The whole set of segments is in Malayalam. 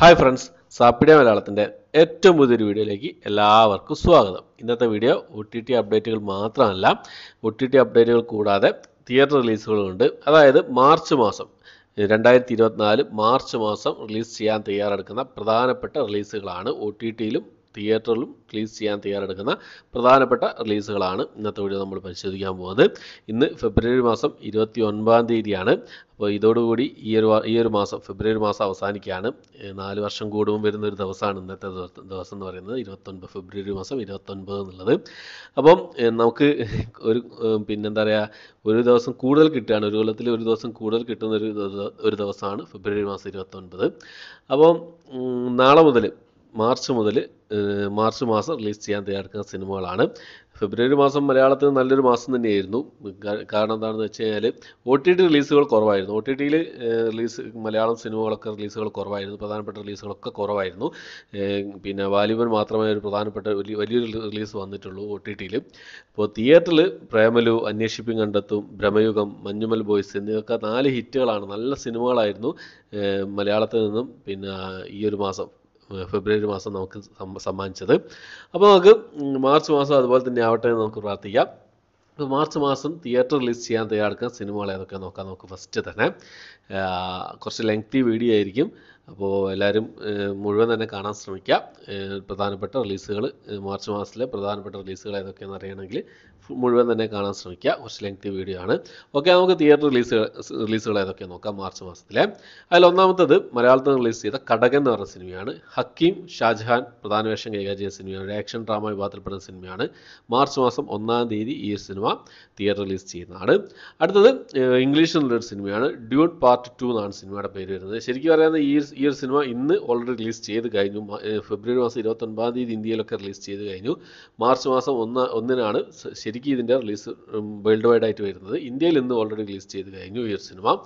ഹായ് ഫ്രണ്ട്സ് സാപ്പിഡ മലയാളത്തിൻ്റെ ഏറ്റവും പുതിയൊരു വീഡിയോയിലേക്ക് എല്ലാവർക്കും സ്വാഗതം ഇന്നത്തെ വീഡിയോ ഒ ടി ടി അപ്ഡേറ്റുകൾ മാത്രമല്ല ഒ ടി ടി അപ്ഡേറ്റുകൾ കൂടാതെ തിയേറ്റർ റിലീസുകളുണ്ട് അതായത് മാർച്ച് മാസം രണ്ടായിരത്തി ഇരുപത്തിനാല് മാർച്ച് മാസം റിലീസ് ചെയ്യാൻ തയ്യാറെടുക്കുന്ന പ്രധാനപ്പെട്ട റിലീസുകളാണ് ഒ ടി ടിയിലും തിയേറ്ററിലും റിലീസ് ചെയ്യാൻ തയ്യാറെടുക്കുന്ന പ്രധാനപ്പെട്ട റിലീസുകളാണ് ഇന്നത്തെ വീഡിയോ നമ്മൾ പരിശോധിക്കാൻ പോകുന്നത് ഇന്ന് ഫെബ്രുവരി മാസം ഇരുപത്തി ഒൻപതാം തീയതിയാണ് അപ്പോൾ ഇതോടുകൂടി ഈ ഒരു ഈ ഒരു മാസം ഫെബ്രുവരി മാസം അവസാനിക്കുകയാണ് നാല് വർഷം കൂടുമ്പോൾ വരുന്ന ഒരു ദിവസമാണ് ഇന്നത്തെ ദിവസം എന്ന് പറയുന്നത് ഇരുപത്തൊൻപത് ഫെബ്രുവരി മാസം ഇരുപത്തൊൻപത് എന്നുള്ളത് അപ്പം നമുക്ക് ഒരു പിന്നെന്താ പറയുക ഒരു ദിവസം കൂടുതൽ കിട്ടുകയാണ് ഒരു കൊല്ലത്തിൽ ഒരു ദിവസം കൂടുതൽ കിട്ടുന്ന ഒരു ഒരു ദിവസമാണ് ഫെബ്രുവരി മാസം ഇരുപത്തൊൻപത് അപ്പം നാളെ മുതൽ മാർച്ച് മുതൽ മാർച്ച് മാസം റിലീസ് ചെയ്യാൻ തയ്യാറെടുക്കുന്ന സിനിമകളാണ് ഫെബ്രുവരി മാസം മലയാളത്തിന് നല്ലൊരു മാസം തന്നെയായിരുന്നു കാരണം എന്താണെന്ന് വെച്ച് കഴിഞ്ഞാൽ ഒ ടി ടി റിലീസുകൾ കുറവായിരുന്നു ഒ ടി ടിയിൽ റിലീസ് മലയാളം സിനിമകളൊക്കെ റിലീസുകൾ കുറവായിരുന്നു പ്രധാനപ്പെട്ട റിലീസുകളൊക്കെ കുറവായിരുന്നു പിന്നെ വാലിബൻ മാത്രമേ ഒരു പ്രധാനപ്പെട്ട വലിയ വലിയൊരു റിലീസ് വന്നിട്ടുള്ളൂ ഒ ടി ടിയിൽ ഇപ്പോൾ തിയേറ്ററിൽ പ്രേമലു അന്വേഷിപ്പും കണ്ടെത്തും ബ്രഹ്മയുഗം മഞ്ഞുമൽ ബോയ്സ് എന്നിവയൊക്കെ നാല് ഹിറ്റുകളാണ് നല്ല സിനിമകളായിരുന്നു മലയാളത്തിൽ നിന്നും പിന്നെ ഈ ഒരു മാസം ഫെബ്രുവരി മാസം നമുക്ക് സമ്മാനിച്ചത് അപ്പോൾ നമുക്ക് മാർച്ച് മാസം അതുപോലെ തന്നെ ആവട്ടെ എന്ന് നമുക്ക് പ്രാർത്ഥിക്കാം ഇപ്പോൾ മാർച്ച് മാസം തിയേറ്റർ റിലീസ് ചെയ്യാൻ തയ്യാറെടുക്കുന്ന സിനിമകൾ ഏതൊക്കെ നോക്കാം നമുക്ക് ഫസ്റ്റ് തന്നെ കുറച്ച് ലെങ്തി വീഡിയോ ആയിരിക്കും അപ്പോൾ എല്ലാവരും മുഴുവൻ തന്നെ കാണാൻ ശ്രമിക്കുക പ്രധാനപ്പെട്ട റിലീസുകൾ മാർച്ച് മാസത്തിലെ പ്രധാനപ്പെട്ട റിലീസുകൾ ഏതൊക്കെയെന്ന് അറിയണമെങ്കിൽ മുഴുവൻ തന്നെ കാണാൻ ശ്രമിക്കുക കുറച്ച് ലെങ്തി വീഡിയോ ആണ് ഓക്കെ നമുക്ക് തിയേറ്റർ റിലീസുകൾ റിലീസുകൾ ഏതൊക്കെയാണ് നോക്കാം മാർച്ച് മാസത്തിലെ അതിൽ ഒന്നാമത്തത് മലയാളത്തിൽ റിലീസ് ചെയ്ത കടകൻ എന്ന് പറഞ്ഞ സിനിമയാണ് ഹക്കീം ഷാജഹാൻ പ്രധാന വേഷം കൈകാര്യം ചെയ്ത സിനിമയാണ് ഒരു ആക്ഷൻ ഡ്രാമ വിഭാഗത്തിൽപ്പെടുന്ന സിനിമയാണ് മാർച്ച് മാസം ഒന്നാം തീയതി ഈ സിനിമ തിയേറ്റർ റിലീസ് ചെയ്യുന്നതാണ് അടുത്തത് ഇംഗ്ലീഷിലുള്ളൊരു സിനിമയാണ് ഡ്യൂട്ട് പാർട്ട് ടു എന്നാണ് സിനിമയുടെ പേര് വരുന്നത് ശരിക്കും പറയുന്നത് ഈ ഈ ഒരു സിനിമ ഇന്ന് ഓൾറെഡി റിലീസ് ചെയ്ത് കഴിഞ്ഞു ഫെബ്രുവരി മാസം ഇരുപത്തൊൻപതാം തീയതി ഇന്ത്യയിലൊക്കെ റിലീസ് ചെയ്ത് കഴിഞ്ഞു മാർച്ച് മാസം ഒന്ന് ഒന്നിനാണ് ശരിക്കും ഇതിൻ്റെ റിലീസ് വേൾഡ് വൈഡ് ആയിട്ട് വരുന്നത് ഇന്ത്യയിൽ ഇന്ന് ഓൾറെഡി റിലീസ് ചെയ്ത് കഴിഞ്ഞു ഈ ഒരു സിനിമ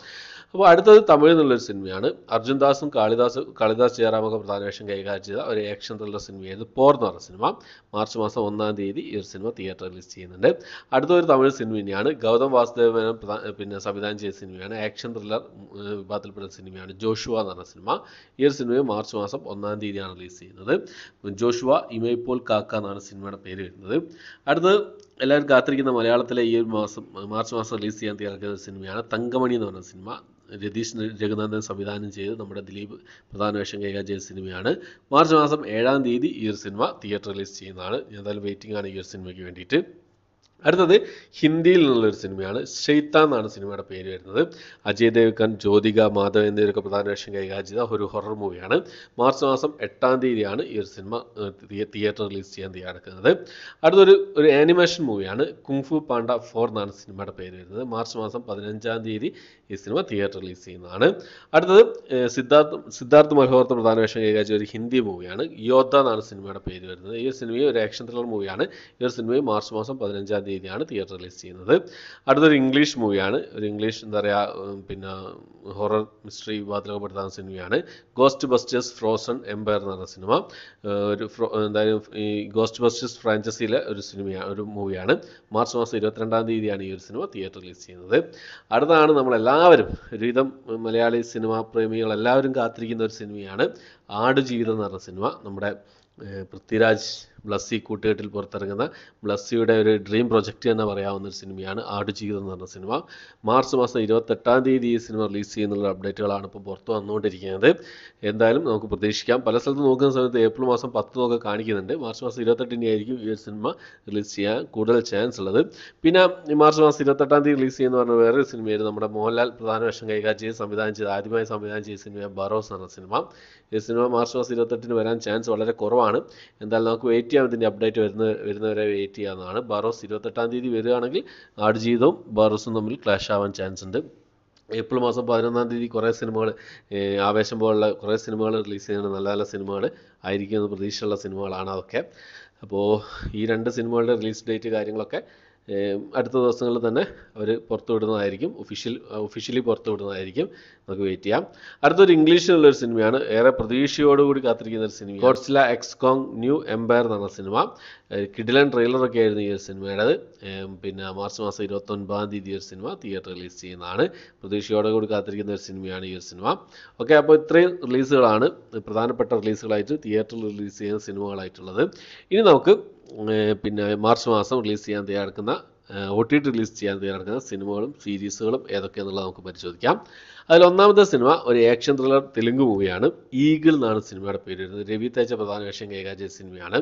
അപ്പോൾ അടുത്തത് തമിഴ് എന്നുള്ളൊരു സിനിമയാണ് അർജുൻദാസും കാളിദാസും കാളിദാസ് ജയറാമൊക്കെ പ്രധാന വേഷം കൈകാര്യം ചെയ്ത ഒരു ആക്ഷൻ ത്രില്ലർ സിനിമയായിരുന്നു പോർ എന്ന് പറഞ്ഞ സിനിമ മാർച്ച് മാസം ഒന്നാം തീയതി ഈ ഒരു സിനിമ തിയേറ്റർ റിലീസ് ചെയ്യുന്നുണ്ട് അടുത്തൊരു തമിഴ് സിനിമ തന്നെയാണ് ഗൗതം വാസുദേവനും പിന്നെ സംവിധാനം ചെയ്ത സിനിമയാണ് ആക്ഷൻ ത്രില്ലർ വിഭാഗത്തിൽപ്പെടുന്ന സിനിമയാണ് ജോഷുവ എന്ന് പറഞ്ഞ സിനിമ ഈ ഒരു സിനിമയെ മാർച്ച് മാസം ഒന്നാം തീയതിയാണ് റിലീസ് ചെയ്യുന്നത് ജോഷുവ ഇമയ്പോൽ കാക്ക എന്നാണ് സിനിമയുടെ പേര് വരുന്നത് അടുത്തത് എല്ലാവരും കാത്തിരിക്കുന്ന മലയാളത്തിലെ ഈ ഒരു മാസം മാർച്ച് മാസം റിലീസ് ചെയ്യാൻ തയ്യാറാക്കുന്ന സിനിമയാണ് തങ്കമണി എന്ന് പറയുന്ന സിനിമ രതീഷ് രഘുനാഥൻ സംവിധാനം ചെയ്ത് നമ്മുടെ ദിലീപ് പ്രധാന വേഷം കൈകാര്യം ചെയ്ത സിനിമയാണ് മാർച്ച് മാസം ഏഴാം തീയതി ഈ ഒരു സിനിമ തിയേറ്റർ റിലീസ് ചെയ്യുന്നതാണ് ഞാൻ എന്തായാലും വെയിറ്റിംഗ് ആണ് ഈ ഒരു സിനിമയ്ക്ക് വേണ്ടിയിട്ട് അടുത്തത് ഹിന്ദിയിൽ നിന്നുള്ളൊരു സിനിമയാണ് ഷെയ്ത്താൻ എന്നാണ് സിനിമയുടെ പേര് വരുന്നത് അജയ് ദേവ്ഖൻ ജ്യോതിക മാധവ് എന്നിവരൊക്കെ പ്രധാന വേഷം കൈകാര്യം ഒരു ഹൊറർ മൂവിയാണ് മാർച്ച് മാസം എട്ടാം തീയതിയാണ് ഈ ഒരു സിനിമ തിയേറ്റർ റിലീസ് ചെയ്യാൻ തയ്യാറെടുക്കുന്നത് അടുത്തൊരു ഒരു ആനിമേഷൻ മൂവിയാണ് കുങ്ഫു പാണ്ട ഫോർ എന്നാണ് സിനിമയുടെ പേര് വരുന്നത് മാർച്ച് മാസം പതിനഞ്ചാം തീയതി ഈ സിനിമ തിയേറ്റർ റിലീസ് ചെയ്യുന്നതാണ് അടുത്തത് സിദ്ധാർത്ഥ് സിദ്ധാർത്ഥ് മൽഹോർത്ത പ്രധാന വേഷം കൈകാര്യം ഒരു ഹിന്ദി മൂവിയാണ് യോദ്ധ എന്നാണ് സിനിമയുടെ പേര് വരുന്നത് ഈ സിനിമയും ഒരു ആക്ഷൻ ത്രില്ലർ മൂവിയാണ് ഈ ഒരു സിനിമയും മാർച്ച് മാസം പതിനഞ്ചാം തീയതി രീതിയാണ് തിയേറ്റർ റിലീസ് ചെയ്യുന്നത് അടുത്തൊരു ഇംഗ്ലീഷ് മൂവിയാണ് ഒരു ഇംഗ്ലീഷ് എന്താ പറയുക പിന്നെ ഹൊറർ മിസ്റ്ററി വിവാദത്തിലൊക്കെ പെടുത്താവുന്ന സിനിമയാണ് ഗോസ്റ്റ് ബസ്റ്റേഴ്സ് ഫ്രോസൺ എംപയർ എന്ന് പറഞ്ഞ സിനിമ ഒരു എന്തായാലും ഈ ഗോസ്റ്റ് ബസ്റ്റേഴ്സ് ഫ്രാഞ്ചൈസിയിലെ ഒരു സിനിമയാണ് ഒരു മൂവിയാണ് മാർച്ച് മാസം ഇരുപത്തിരണ്ടാം തീയതിയാണ് ഈ ഒരു സിനിമ തിയേറ്റർ റിലീസ് ചെയ്യുന്നത് അടുത്താണ് നമ്മളെല്ലാവരും ഒരുവിധം മലയാളി സിനിമാ പ്രേമികൾ എല്ലാവരും കാത്തിരിക്കുന്ന ഒരു സിനിമയാണ് ആടുജീവിതം എന്ന് പറഞ്ഞ സിനിമ നമ്മുടെ പൃഥ്വിരാജ് ബ്ലസ്സി കൂട്ടുകെട്ടിൽ പുറത്തിറങ്ങുന്ന ബ്ലസ്സിയുടെ ഒരു ഡ്രീം പ്രൊജക്റ്റ് തന്നെ പറയാവുന്ന ഒരു സിനിമയാണ് ആടുജീവിതം എന്ന് പറഞ്ഞ സിനിമ മാർച്ച് മാസം ഇരുപത്തെട്ടാം തീയതി ഈ സിനിമ റിലീസ് ചെയ്യുന്നുള്ള അപ്ഡേറ്റുകളാണ് ഇപ്പോൾ പുറത്തു വന്നുകൊണ്ടിരിക്കുന്നത് എന്തായാലും നമുക്ക് പ്രതീക്ഷിക്കാം പല സ്ഥലത്ത് നോക്കുന്ന സമയത്ത് ഏപ്രിൽ മാസം നോക്കെ കാണിക്കുന്നുണ്ട് മാർച്ച് മാസം ഇരുപത്തെട്ടിന് ആയിരിക്കും ഈ സിനിമ റിലീസ് ചെയ്യാൻ കൂടുതൽ ചാൻസ് ഉള്ളത് പിന്നെ മാർച്ച് മാസം ഇരുപത്തെട്ടാം തീയതി റിലീസ് ചെയ്യുന്ന പറഞ്ഞ വേറൊരു സിനിമയായിരുന്നു നമ്മുടെ മോഹൻലാൽ പ്രധാന വേഷം കൈകാര്യം ചെയ്ത് സംവിധാനം ചെയ്ത് ആദ്യമായി സംവിധാനം ചെയ്ത സിനിമ ബറോസ് എന്ന സിനിമ ഈ സിനിമ മാർച്ച് മാസം ഇരുപത്തെട്ടിന് വരാൻ ചാൻസ് വളരെ കുറവാണ് എന്തായാലും നമുക്ക് വെയിറ്റ് വെയിറ്റ് ചെയ്യാം ഇതിൻ്റെ അപ്ഡേറ്റ് വരുന്ന വരുന്നവരെ വെയിറ്റ് ചെയ്യാവുന്നതാണ് ബാറോസ് ഇരുപത്തെട്ടാം തീയതി വരികയാണെങ്കിൽ ആടുജീവിതവും ബാറോസും തമ്മിൽ ക്ലാഷ് ആവാൻ ചാൻസ് ഉണ്ട് ഏപ്രിൽ മാസം പതിനൊന്നാം തീയതി കുറേ സിനിമകൾ ആവേശം പോലുള്ള കുറേ സിനിമകൾ റിലീസ് ചെയ്യുന്ന നല്ല നല്ല സിനിമകൾ എന്ന് പ്രതീക്ഷയുള്ള സിനിമകളാണ് അതൊക്കെ അപ്പോൾ ഈ രണ്ട് സിനിമകളുടെ റിലീസ് ഡേറ്റ് കാര്യങ്ങളൊക്കെ അടുത്ത ദിവസങ്ങളിൽ തന്നെ അവർ പുറത്തുവിടുന്നതായിരിക്കും ഒഫീഷ്യൽ ഒഫീഷ്യലി പുറത്തുവിടുന്നതായിരിക്കും നമുക്ക് വെയിറ്റ് ചെയ്യാം അടുത്തൊരു ഇംഗ്ലീഷിലുള്ള ഒരു സിനിമയാണ് ഏറെ പ്രതീക്ഷയോടുകൂടി കാത്തിരിക്കുന്ന ഒരു സിനിമ ഗോഡ്സില കോങ് ന്യൂ എംപയർ എന്ന് പറഞ്ഞ സിനിമ കിഡിലൻ ട്രെയിലറൊക്കെ ആയിരുന്നു ഈ ഒരു സിനിമയുടെ പിന്നെ മാർച്ച് മാസം ഇരുപത്തൊൻപതാം തീയതി ഒരു സിനിമ തിയേറ്റർ റിലീസ് ചെയ്യുന്നതാണ് പ്രതീക്ഷയോടുകൂടി കാത്തിരിക്കുന്ന ഒരു സിനിമയാണ് ഈ ഒരു സിനിമ ഓക്കെ അപ്പോൾ ഇത്രയും റിലീസുകളാണ് പ്രധാനപ്പെട്ട റിലീസുകളായിട്ട് തിയേറ്ററിൽ റിലീസ് ചെയ്യുന്ന സിനിമകളായിട്ടുള്ളത് ഇനി നമുക്ക് പിന്നെ മാർച്ച് മാസം റിലീസ് ചെയ്യാൻ തയ്യാറെടുക്കുന്ന ഒ ടി ടി റിലീസ് ചെയ്യാൻ തയ്യാറെടുക്കുന്ന സിനിമകളും സീരീസുകളും ഏതൊക്കെയെന്നുള്ളത് നമുക്ക് പരിശോധിക്കാം അതിൽ ഒന്നാമത്തെ സിനിമ ഒരു ആക്ഷൻ ത്രില്ലർ തെലുങ്ക് മൂവിയാണ് ഈഗിൾ എന്നാണ് സിനിമയുടെ പേര് വരുന്നത് രവി തേജ പ്രധാന വേഷം കൈകാര്യം ചെയ്ത സിനിമയാണ്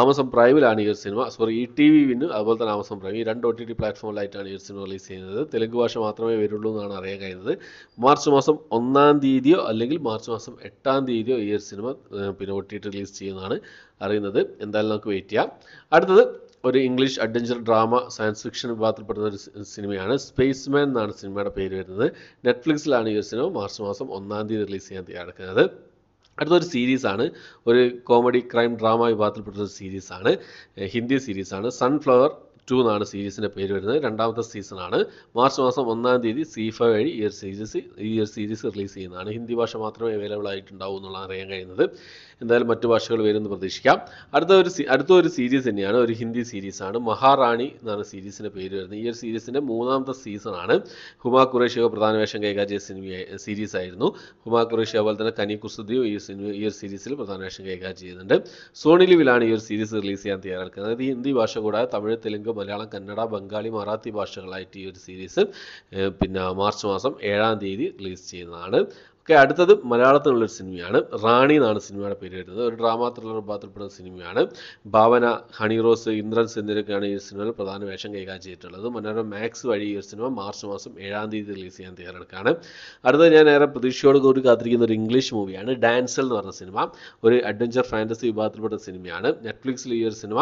ആമസോൺ പ്രൈമിലാണ് ഈ ഒരു സിനിമ സോറി ഈ ടി വി വിന്നും അതുപോലെ തന്നെ ആമസോൺ പ്രൈം ഈ രണ്ട് ഒ ടി ടി പ്ലാറ്റ്ഫോമിലായിട്ടാണ് ഈ ഒരു സിനിമ റിലീസ് ചെയ്യുന്നത് തെലുങ്ക് ഭാഷ മാത്രമേ വരുള്ളൂ എന്നാണ് അറിയാൻ കഴിയുന്നത് മാർച്ച് മാസം ഒന്നാം തീയതിയോ അല്ലെങ്കിൽ മാർച്ച് മാസം എട്ടാം തീയതിയോ ഈ ഒരു സിനിമ പിന്നെ ഒ ടി ടി റിലീസ് ചെയ്യുന്നതാണ് അറിയുന്നത് എന്തായാലും നമുക്ക് വെയിറ്റ് ചെയ്യാം അടുത്തത് ഒരു English adventure drama science fiction വിഭാഗത്തിൽപ്പെടുന്ന ഒരു സിനിമയാണ് സ്പേസ് മാൻ എന്നാണ് സിനിമയുടെ പേര് വരുന്നത് നെറ്റ്ഫ്ലിക്സിലാണ് ഈ ഒരു സിനിമ മാർച്ച് മാസം ഒന്നാം തീയതി റിലീസ് ചെയ്യാൻ തയ്യാറെടുക്കുന്നത് അടുത്തൊരു സീരീസാണ് ഒരു കോമഡി ക്രൈം ഡ്രാമ വിഭാഗത്തിൽപ്പെട്ട ഒരു സീരീസാണ് ഹിന്ദി സീരീസാണ് സൺഫ്ലവർ ടു എന്നാണ് സീരീസിൻ്റെ പേര് വരുന്നത് രണ്ടാമത്തെ സീസണാണ് മാർച്ച് മാസം ഒന്നാം തീയതി സി ഫൈവ് വഴി ഈ ഒരു സീരീസ് ഈ ഒരു സീരീസ് റിലീസ് ചെയ്യുന്നതാണ് ഹിന്ദി ഭാഷ മാത്രമേ അവൈലബിൾ ആയിട്ടുണ്ടാവൂ എന്നുള്ളതാണ് അറിയാൻ കഴിയുന്നത് എന്തായാലും മറ്റു ഭാഷകൾ വരുമെന്ന് പ്രതീക്ഷിക്കാം അടുത്ത ഒരു അടുത്ത ഒരു സീരീസ് തന്നെയാണ് ഒരു ഹിന്ദി സീരീസ് ആണ് മഹാറാണി എന്നാണ് സീരീസിൻ്റെ പേര് വരുന്നത് ഈ ഒരു സീരീസിൻ്റെ മൂന്നാമത്തെ സീസണാണ് ഹുമാ കുറേഷ്യോ പ്രധാന വേഷം കൈകാര്യ സിനിമ സീരീസ് ആയിരുന്നു ഹുമാ കുറേഷ്യ പോലെ തന്നെ കനി കുസുദ്ദിയും ഈ സിനിമ ഈ ഒരു സീരീസിൽ പ്രധാന വേഷം കൈകാര്യം ചെയ്യുന്നുണ്ട് സോണി ലിവിലാണ് ഈ ഒരു സീരീസ് റിലീസ് ചെയ്യാൻ തയ്യാറെടുക്കുന്നത് അതായത് ഹിന്ദി ഭാഷ കൂടാതെ തമിഴ് തെലുങ്ക് മലയാളം കന്നഡ ബംഗാളി മറാത്തി ഭാഷകളായിട്ട് ഈ ഒരു സീരീസ് പിന്നെ മാർച്ച് മാസം ഏഴാം തീയതി റിലീസ് ചെയ്യുന്നതാണ് ഓക്കെ അടുത്തത് മലയാളത്തിലുള്ളൊരു സിനിമയാണ് റാണി എന്നാണ് സിനിമയുടെ പേര് വരുന്നത് ഒരു ഡ്രാമ ത്രില്ലർ വിഭാഗത്തിൽപ്പെടുന്ന സിനിമയാണ് ഭാവന ഹണി റോസ് ഇന്ദ്രൻസ് എന്നിവരൊക്കെയാണ് ഈ സിനിമയിൽ പ്രധാന വേഷം കൈകാര്യം ചെയ്തിട്ടുള്ളത് മനോരമ മാക്സ് വഴി ഈ സിനിമ മാർച്ച് മാസം ഏഴാം തീയതി റിലീസ് ചെയ്യാൻ തയ്യാറെടുക്കുകയാണ് അടുത്തത് ഞാൻ ഏറെ പ്രതീക്ഷയോട് കൂടി കാത്തിരിക്കുന്ന ഒരു ഇംഗ്ലീഷ് മൂവിയാണ് ഡാൻസൽ എന്ന് പറഞ്ഞ സിനിമ ഒരു അഡ്വഞ്ചർ ഫാൻറ്റസി വിഭാഗത്തിൽപ്പെട്ട സിനിമയാണ് നെറ്റ്ഫ്ലിക്സിൽ ഈ ഒരു സിനിമ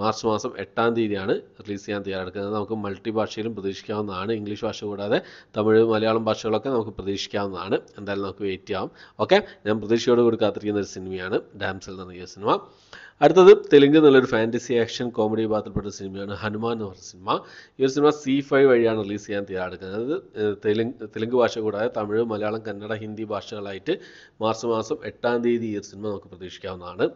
മാർച്ച് മാസം എട്ടാം തീയതിയാണ് റിലീസ് ചെയ്യാൻ തയ്യാറെടുക്കുന്നത് നമുക്ക് മൾട്ടി ഭാഷയിലും പ്രതീക്ഷിക്കാവുന്നതാണ് ഇംഗ്ലീഷ് ഭാഷ കൂടാതെ തമിഴ് മലയാളം ഭാഷകളൊക്കെ നമുക്ക് പ്രതീക്ഷിക്കാവുന്നതാണ് എന്തായാലും നമുക്ക് വെയിറ്റ് ചെയ്യാം ഓക്കെ ഞാൻ പ്രതീക്ഷയോട് കൂടി കാത്തിരിക്കുന്ന ഒരു സിനിമയാണ് ഡാംസൽ എന്ന് പറഞ്ഞ സിനിമ അടുത്തത് തെലുങ്ക് എന്നുള്ളൊരു ഫാൻറ്റസി ആക്ഷൻ കോമഡി വിഭാഗത്തിൽപ്പെട്ട സിനിമയാണ് ഹനുമാൻ എന്ന് പറഞ്ഞ സിനിമ ഈ ഒരു സിനിമ സി ഫൈവ് വഴിയാണ് റിലീസ് ചെയ്യാൻ തീരാടുക്കുന്നത് തെലുങ്ക് തെലുങ്ക് ഭാഷ കൂടാതെ തമിഴ് മലയാളം കന്നഡ ഹിന്ദി ഭാഷകളായിട്ട് മാർച്ച് മാസം എട്ടാം തീയതി ഈ ഒരു സിനിമ നമുക്ക് പ്രതീക്ഷിക്കാവുന്നതാണ്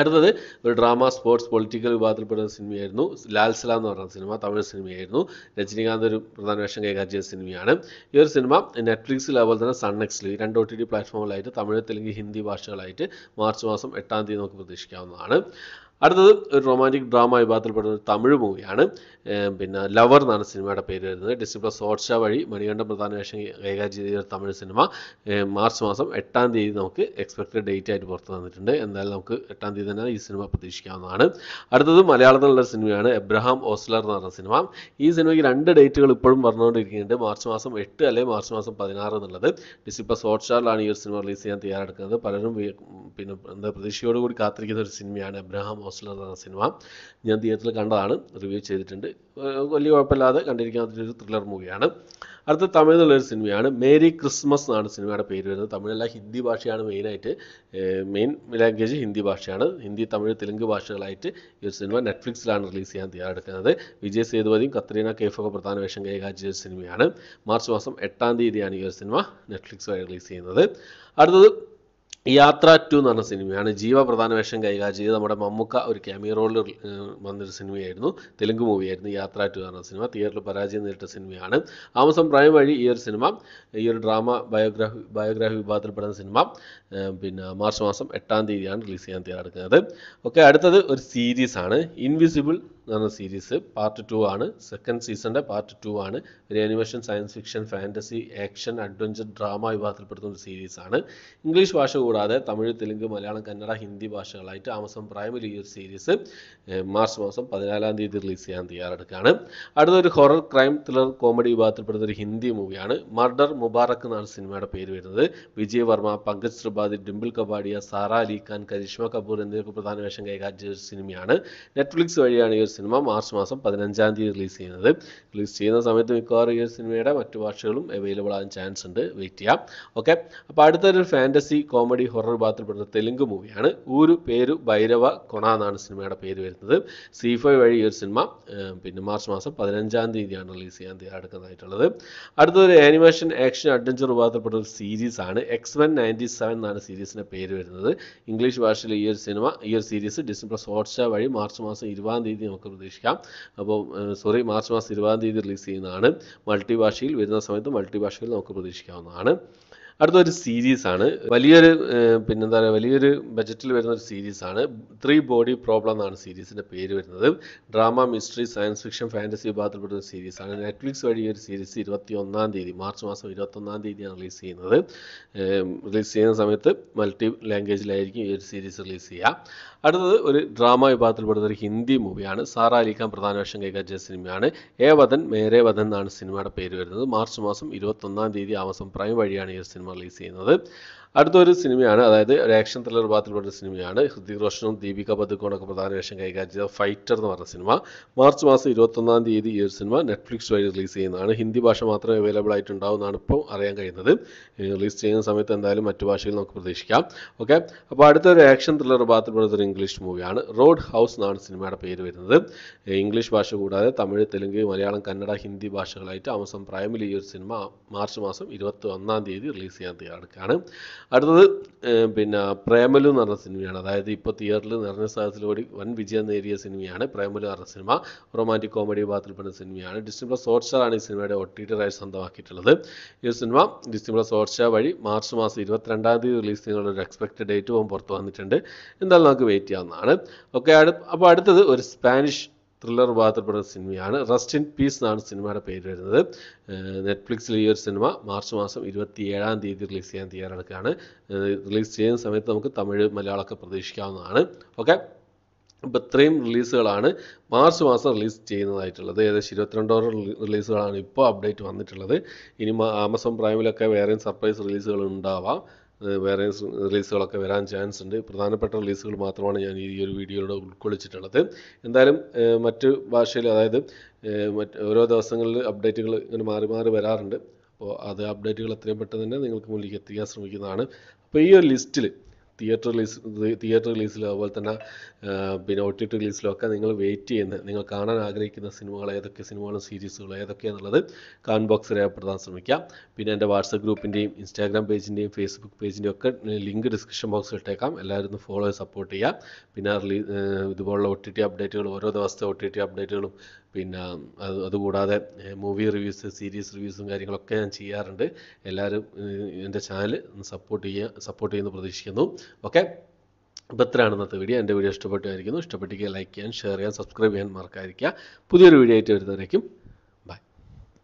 അടുത്തത് ഒരു ഡ്രാമ സ്പോർട്സ് പൊളിറ്റിക്കൽ വിഭാഗത്തിൽപ്പെടുന്ന സിനിമയായിരുന്നു ലാൽസല എന്ന് പറഞ്ഞ സിനിമ തമിഴ് സിനിമയായിരുന്നു രജനീകാന്ത് ഒരു പ്രധാന വേഷം കൈകാര്യം ചെയ്ത സിനിമയാണ് ഈ ഒരു സിനിമ നെറ്റ്ഫ്ലിക്സിൽ അതുപോലെ തന്നെ സൺനെക്സിൽ രണ്ട് ഒ ടി ടി പ്ലാറ്റ്ഫോമുകളായിട്ട് തമിഴ് തെലുങ്ക് ഹിന്ദി ഭാഷകളായിട്ട് മാർച്ച് മാസം എട്ടാം തീയതി നമുക്ക് പ്രതീക്ഷിക്കാവുന്നതാണ് അടുത്തത് ഒരു റൊമാൻറ്റിക് ഡ്രാമ വിഭാഗത്തിൽപ്പെടുന്ന ഒരു തമിഴ് മൂവിയാണ് പിന്നെ ലവർ എന്നാണ് സിനിമയുടെ പേര് വരുന്നത് ഡിസ്നി പ്ലസ് വഴി മണികണ്ഠ പ്രധാന വേഷം കൈകാര്യം ചെയ്ത തമിഴ് സിനിമ മാർച്ച് മാസം എട്ടാം തീയതി നമുക്ക് എക്സ്പെക്റ്റഡ് ഡേറ്റ് ആയിട്ട് പുറത്തു വന്നിട്ടുണ്ട് എന്തായാലും നമുക്ക് എട്ടാം തീയതി തന്നെ ഈ സിനിമ പ്രതീക്ഷിക്കാവുന്നതാണ് അടുത്തത് മലയാളത്തിലുള്ള സിനിമയാണ് എബ്രഹാം ഓസ്ലർ എന്ന് പറഞ്ഞ സിനിമ ഈ സിനിമയ്ക്ക് രണ്ട് ഡേറ്റുകൾ ഇപ്പോഴും പറഞ്ഞുകൊണ്ടിരിക്കുന്നുണ്ട് മാർച്ച് മാസം എട്ട് അല്ലെങ്കിൽ മാർച്ച് മാസം പതിനാറ് എന്നുള്ളത് ഡിസ്നി പ്ലസ് ഹോട്ട്സ്റ്റാറിലാണ് ഈ ഒരു സിനിമ റിലീസ് ചെയ്യാൻ തയ്യാറെടുക്കുന്നത് പലരും പിന്നെ എന്താ പ്രതീക്ഷയോടുകൂടി കാത്തിരിക്കുന്ന ഒരു സിനിമയാണ് എബ്രഹാം ഓസ്ലർ ഹോസ്റ്റലർ എന്ന സിനിമ ഞാൻ തിയേറ്ററിൽ കണ്ടതാണ് റിവ്യൂ ചെയ്തിട്ടുണ്ട് വലിയ കുഴപ്പമില്ലാതെ കണ്ടിരിക്കാൻ ഒരു ത്രില്ലർ മൂവിയാണ് അടുത്ത തമിഴിലുള്ളൊരു സിനിമയാണ് മേരി ക്രിസ്മസ് എന്നാണ് സിനിമയുടെ പേര് വരുന്നത് തമിഴല്ല ഹിന്ദി ഭാഷയാണ് മെയിനായിട്ട് മെയിൻ ലാംഗ്വേജ് ഹിന്ദി ഭാഷയാണ് ഹിന്ദി തമിഴ് തെലുങ്ക് ഭാഷകളായിട്ട് ഈ ഒരു സിനിമ നെറ്റ്ഫ്ലിക്സിലാണ് റിലീസ് ചെയ്യാൻ തയ്യാറെടുക്കുന്നത് വിജയ് സേതുപതിയും കത്രീന കെയ്ഫൊക്കെ പ്രധാന വേഷം കൈകാര്യം ചെയ്ത സിനിമയാണ് മാർച്ച് മാസം എട്ടാം തീയതിയാണ് ഈ ഒരു സിനിമ നെറ്റ്ഫ്ലിക്സ് വഴി റിലീസ് ചെയ്യുന്നത് അടുത്തത് യാത്ര ടു എന്ന് പറഞ്ഞ സിനിമയാണ് ജീവ പ്രധാന വേഷം കൈകാര്യം ചെയ്ത് നമ്മുടെ മമ്മുക്ക ഒരു ക്യാമിയ റോളിൽ വന്നൊരു സിനിമയായിരുന്നു തെലുങ്ക് മൂവിയായിരുന്നു യാത്ര ടു എന്ന് പറഞ്ഞ സിനിമ തിയേറ്ററിൽ പരാജയം നേരിട്ട സിനിമയാണ് ആമസോൺ പ്രൈം വഴി ഈ ഒരു സിനിമ ഈ ഒരു ഡ്രാമ ബയോഗ്രാഫി ബയോഗ്രാഫി വിഭാഗത്തിൽപ്പെടുന്ന സിനിമ പിന്നെ മാർച്ച് മാസം എട്ടാം തീയതിയാണ് റിലീസ് ചെയ്യാൻ തയ്യാറെടുക്കുന്നത് ഓക്കെ അടുത്തത് ഒരു സീരീസാണ് ഇൻവിസിബിൾ എന്ന് പറഞ്ഞ സീരീസ് പാർട്ട് ടു ആണ് സെക്കൻഡ് സീസണിൻ്റെ പാർട്ട് ടു ആണ് ഒരു animation science fiction fantasy action adventure drama വിഭാഗത്തിൽപ്പെടുന്ന ഒരു സീരീസാണ് ഇംഗ്ലീഷ് ഭാഷ കൂടാതെ തമിഴ് തെലുങ്ക് മലയാളം കന്നഡ ഹിന്ദി ഭാഷകളായിട്ട് ആമസോൺ പ്രൈമിൽ ഈ ഒരു സീരീസ് മാർച്ച് മാസം പതിനാലാം തീയതി റിലീസ് ചെയ്യാൻ തയ്യാറെടുക്കുകയാണ് അടുത്തൊരു ഹൊറർ ക്രൈം ത്രില്ലർ കോമഡി വിഭാഗത്തിൽപ്പെടുന്ന ഒരു ഹിന്ദി മൂവിയാണ് മർഡർ മുബാറക്ക് എന്നാണ് സിനിമയുടെ പേര് വരുന്നത് വിജയ് വർമ്മ പങ്കജ് ത്രിപാഠി ഡിംപിൾ കബാഡിയ സാറ അലി ഖാൻ കരിഷ്മ കപൂർ എന്നിവർക്ക് പ്രധാന വേഷം കൈകാര്യം ചെയ്ത സിനിമയാണ് നെറ്റ്ഫ്ലിക്സ് വഴിയാണ് ഈ ഒരു സിനിമ മാർച്ച് മാസം പതിനഞ്ചാം തീയതി റിലീസ് ചെയ്യുന്നത് റിലീസ് ചെയ്യുന്ന സമയത്ത് മിക്കവാറും ഈ സിനിമയുടെ മറ്റു ഭാഷകളും അവൈലബിൾ ആകാൻ ചാൻസ് ഉണ്ട് വെയിറ്റ് ചെയ്യാം ഓക്കെ അപ്പോൾ അടുത്തൊരു ഫാൻറ്റസി കോമഡി ഹൊറർ ഭാഗത്തിൽപ്പെടുന്ന തെലുങ്ക് മൂവിയാണ് ഊരു പേരു ഭൈരവ കൊണ എന്നാണ് സിനിമയുടെ പേര് വരുന്നത് സി ഫൈവ് വഴി ഈ ഒരു സിനിമ പിന്നെ മാർച്ച് മാസം പതിനഞ്ചാം തീയതിയാണ് റിലീസ് ചെയ്യാൻ തയ്യാറെടുക്കുന്നതായിട്ടുള്ളത് അടുത്തൊരു ആനിമേഷൻ ആക്ഷൻ അഡ്വഞ്ചർ രൂപാന്തരപ്പെട്ട ഒരു സീരീസ് ആണ് എക്സ് വൺ നയൻറ്റി സെവൻ എന്നാണ് സീരീസിൻ്റെ പേര് വരുന്നത് ഇംഗ്ലീഷ് ഭാഷയിൽ ഈ ഒരു സിനിമ ഈ ഒരു സീരീസ് ഡിസ്നി പ്ലസ് ഹോട്ട്സ്റ്റാർ വഴി മാർച്ച് മാസം ഇരുപതാം തീയതി നമുക്ക് പ്രതീക്ഷിക്കാം അപ്പോൾ സോറി മാർച്ച് മാസം ഇരുപതാം തീയതി റിലീസ് ചെയ്യുന്നതാണ് മൾട്ടി ഭാഷയിൽ വരുന്ന സമയത്ത് മൾട്ടി ഭാഷയിൽ നമുക്ക് പ്രതീക്ഷിക്കാവുന്നതാണ് അടുത്തൊരു സീരീസ് ആണ് വലിയൊരു പിന്നെന്താ പറയുക വലിയൊരു ബജറ്റിൽ വരുന്ന ഒരു സീരീസ് ആണ് ത്രീ ബോഡി പ്രോബ്ലം എന്നാണ് സീരീസിൻ്റെ പേര് വരുന്നത് drama mystery science fiction fantasy വിഭാഗത്തിൽപ്പെട്ട ഒരു സീരീസ് ആണ് നെറ്റ്ഫ്ലിക്സ് വഴി ഒരു സീരീസ് ഇരുപത്തി ഒന്നാം തീയതി മാർച്ച് മാസം ഇരുപത്തൊന്നാം തീയതിയാണ് റിലീസ് ചെയ്യുന്നത് റിലീസ് ചെയ്യുന്ന സമയത്ത് മൾട്ടി ലാംഗ്വേജിലായിരിക്കും ഈ ഒരു സീരീസ് റിലീസ് ചെയ്യുക അടുത്തത് ഒരു ഡ്രാമ വിഭാഗത്തിൽപ്പെടുന്ന ഒരു ഹിന്ദി മൂവിയാണ് സാറ അലിഖാൻ പ്രധാന വേഷം കൈകാര്യ സിനിമയാണ് ഏ വധൻ മേരേ വധൻ എന്നാണ് സിനിമയുടെ പേര് വരുന്നത് മാർച്ച് മാസം ഇരുപത്തൊന്നാം തീയതി ആമസോൺ പ്രൈം വഴിയാണ് ഈ സിനിമ വേർഷൻ റിലീസ് ചെയ്യുന്നത് അടുത്തൊരു സിനിമയാണ് അതായത് ഒരു ആക്ഷൻ ത്രില്ലർ പറഞ്ഞ സിനിമയാണ് ഹൃതിക് റോഷനും ദീപിക പദുക്കോണൊക്കെ പ്രധാന വേഷം കൈകാര്യം ചെയ്ത ഫൈറ്റർ എന്ന് പറഞ്ഞ സിനിമ മാർച്ച് മാസം ഇരുപത്തൊന്നാം തീയതി ഈ ഒരു സിനിമ നെറ്റ്ഫ്ലിക്സ് വഴി റിലീസ് ചെയ്യുന്നതാണ് ഹിന്ദി ഭാഷ മാത്രമേ അവൈലബിൾ ആയിട്ടുണ്ടാവുമെന്നാണ് ഇപ്പോൾ അറിയാൻ കഴിയുന്നത് റിലീസ് ചെയ്യുന്ന സമയത്ത് എന്തായാലും മറ്റു ഭാഷയിൽ നമുക്ക് പ്രതീക്ഷിക്കാം ഓക്കെ അപ്പോൾ അടുത്തൊരു ആക്ഷൻ ത്രില്ലർ ഭാഗത്തിൽപ്പെടുത്ത ഒരു ഇംഗ്ലീഷ് മൂവിയാണ് റോഡ് ഹൗസ് എന്നാണ് സിനിമയുടെ പേര് വരുന്നത് ഇംഗ്ലീഷ് ഭാഷ കൂടാതെ തമിഴ് തെലുങ്ക് മലയാളം കന്നഡ ഹിന്ദി ഭാഷകളായിട്ട് ആമസോൺ പ്രൈമിൽ ഈ ഒരു സിനിമ മാർച്ച് മാസം ഇരുപത്തി ഒന്നാം തീയതി റിലീസ് ചെയ്യാൻ തയ്യാറെടുക്കുകയാണ് അടുത്തത് പിന്നെ പ്രേമലു എന്ന് പറഞ്ഞ സിനിമയാണ് അതായത് ഇപ്പോൾ തിയേറ്ററിൽ നിറഞ്ഞ സ്ഥലത്തിലൂടി വൻ വിജയം നേടിയ സിനിമയാണ് പ്രേമലു പറഞ്ഞ സിനിമ റൊമാൻറ്റിക് കോമഡി വിഭാഗത്തിൽപ്പെടുന്ന സിനിമയാണ് ഡിസ്നി പ്ലസ് ആണ് ഈ സിനിമയുടെ ഒ ടി ടി റൈറ്റ് സ്വന്തമാക്കിയിട്ടുള്ളത് ഈ സിനിമ ഡിസ്നി പ്ലസ് ഹോട്ട്സ്റ്റാർ വഴി മാർച്ച് മാസം ഇരുപത്തിരണ്ടാം തീയതി റിലീസ് ചെയ്യുന്നതിനുള്ള ഒരു എക്സ്പെക്റ്റഡ് ഡേറ്റും പുറത്ത് വന്നിട്ടുണ്ട് എന്തായാലും നമുക്ക് വെയിറ്റ് ചെയ്യാവുന്നതാണ് ഓക്കെ അടു അപ്പോൾ അടുത്തത് ഒരു സ്പാനിഷ് ത്രില്ലർ വിഭാഗത്തിൽപ്പെടുന്ന സിനിമയാണ് റസ്റ്റ് ഇൻ പീസ് എന്നാണ് സിനിമയുടെ പേര് വരുന്നത് നെറ്റ്ഫ്ലിക്സിൽ ഈ ഒരു സിനിമ മാർച്ച് മാസം ഇരുപത്തി ഏഴാം തീയതി റിലീസ് ചെയ്യാൻ തയ്യാറെടുക്കുകയാണ് റിലീസ് ചെയ്യുന്ന സമയത്ത് നമുക്ക് തമിഴ് മലയാളമൊക്കെ പ്രതീക്ഷിക്കാവുന്നതാണ് ഓക്കെ അപ്പോൾ ഇത്രയും റിലീസുകളാണ് മാർച്ച് മാസം റിലീസ് ചെയ്യുന്നതായിട്ടുള്ളത് ഏകദേശം ഇരുപത്തിരണ്ടോളം റിലീസുകളാണ് ഇപ്പോൾ അപ്ഡേറ്റ് വന്നിട്ടുള്ളത് ഇനി ആമസോൺ പ്രൈമിലൊക്കെ വേറെയും സർപ്രൈസ് റിലീസുകൾ ഉണ്ടാവാം വേറെ റിലീസുകളൊക്കെ വരാൻ ചാൻസ് ഉണ്ട് പ്രധാനപ്പെട്ട റിലീസുകൾ മാത്രമാണ് ഞാൻ ഈ ഒരു വീഡിയോയിലൂടെ ഉൾക്കൊള്ളിച്ചിട്ടുള്ളത് എന്തായാലും മറ്റ് ഭാഷയിൽ അതായത് മറ്റ് ഓരോ ദിവസങ്ങളിൽ അപ്ഡേറ്റുകൾ ഇങ്ങനെ മാറി മാറി വരാറുണ്ട് അപ്പോൾ അത് അപ്ഡേറ്റുകൾ എത്രയും പെട്ടെന്ന് തന്നെ നിങ്ങൾക്ക് മുന്നിലേക്ക് എത്തിക്കാൻ ശ്രമിക്കുന്നതാണ് അപ്പോൾ ഈ ഒരു ലിസ്റ്റിൽ തിയേറ്റർ റിലീസ് തിയേറ്റർ റിലീസിലോ അതുപോലെ തന്നെ പിന്നെ ഒ ടി ടി റിലീസിലോ ഒക്കെ നിങ്ങൾ വെയിറ്റ് ചെയ്യുന്ന നിങ്ങൾ കാണാൻ ആഗ്രഹിക്കുന്ന സിനിമകൾ ഏതൊക്കെ സിനിമകളും സീരീസുകളും ഏതൊക്കെയാണെന്നുള്ളത് കമൻറ്റ് ബോക്സിൽ രേഖപ്പെടുത്താൻ ശ്രമിക്കുക പിന്നെ എൻ്റെ വാട്സപ്പ് ഗ്രൂപ്പിൻ്റെയും ഇൻസ്റ്റാഗ്രാം പേജിൻ്റെയും ഫേസ്ബുക്ക് പേജിൻ്റെയും ഒക്കെ ലിങ്ക് ഡിസ്ക്രിപ്ഷൻ ബോക്സിൽ ഇട്ടേക്കാം എല്ലാവരും ഫോളോ സപ്പോർട്ട് ചെയ്യുക പിന്നെ ഇതുപോലുള്ള ഒ ടി ടി അപ്ഡേറ്റുകൾ ഓരോ ദിവസത്തെ ഒ ടി ടി അപ്ഡേറ്റുകളും പിന്നെ അത് അതുകൂടാതെ മൂവി റിവ്യൂസ് സീരീസ് റിവ്യൂസും കാര്യങ്ങളൊക്കെ ഞാൻ ചെയ്യാറുണ്ട് എല്ലാവരും എൻ്റെ ചാനൽ സപ്പോർട്ട് ചെയ്യുക സപ്പോർട്ട് ചെയ്യുമെന്ന് പ്രതീക്ഷിക്കുന്നു ഓക്കെ അപ്പോൾ ഇത്രയാണ് ഇന്നത്തെ വീഡിയോ എൻ്റെ വീഡിയോ ഇഷ്ടപ്പെട്ടായിരിക്കുന്നു ഇഷ്ടപ്പെട്ടെങ്കിൽ ലൈക്ക് ചെയ്യാൻ ഷെയർ ചെയ്യാൻ സബ്സ്ക്രൈബ് ചെയ്യാൻ മറക്കാതിരിക്കുക പുതിയൊരു വീഡിയോ ആയിട്ട് വരുന്നവരേക്കും